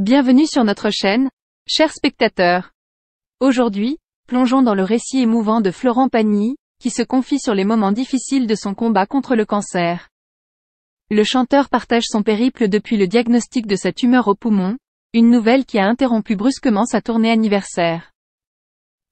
Bienvenue sur notre chaîne, chers spectateurs. Aujourd'hui, plongeons dans le récit émouvant de Florent Pagny, qui se confie sur les moments difficiles de son combat contre le cancer. Le chanteur partage son périple depuis le diagnostic de sa tumeur au poumon, une nouvelle qui a interrompu brusquement sa tournée anniversaire.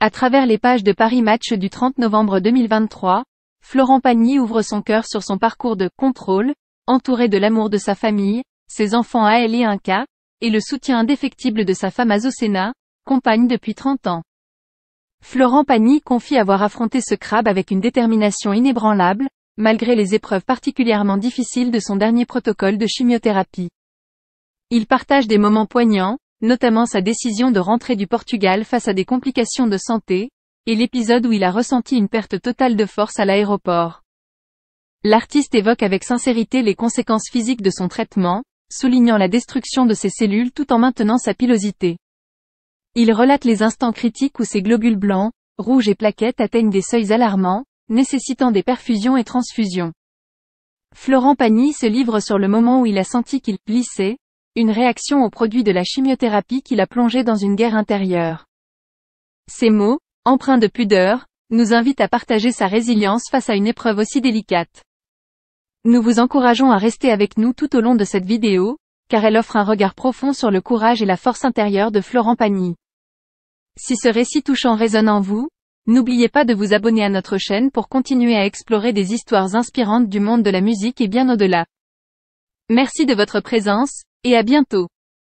À travers les pages de Paris Match du 30 novembre 2023, Florent Pagny ouvre son cœur sur son parcours de contrôle, entouré de l'amour de sa famille, ses enfants elle et un cas, et le soutien indéfectible de sa femme Azocena, compagne depuis 30 ans. Florent Pagny confie avoir affronté ce crabe avec une détermination inébranlable, malgré les épreuves particulièrement difficiles de son dernier protocole de chimiothérapie. Il partage des moments poignants, notamment sa décision de rentrer du Portugal face à des complications de santé, et l'épisode où il a ressenti une perte totale de force à l'aéroport. L'artiste évoque avec sincérité les conséquences physiques de son traitement, soulignant la destruction de ses cellules tout en maintenant sa pilosité. Il relate les instants critiques où ses globules blancs, rouges et plaquettes atteignent des seuils alarmants, nécessitant des perfusions et transfusions. Florent Pagny se livre sur le moment où il a senti qu'il glissait, une réaction au produit de la chimiothérapie qui l'a plongé dans une guerre intérieure. Ces mots, empreints de pudeur, nous invitent à partager sa résilience face à une épreuve aussi délicate. Nous vous encourageons à rester avec nous tout au long de cette vidéo, car elle offre un regard profond sur le courage et la force intérieure de Florent Pagny. Si ce récit touchant résonne en vous, n'oubliez pas de vous abonner à notre chaîne pour continuer à explorer des histoires inspirantes du monde de la musique et bien au-delà. Merci de votre présence, et à bientôt.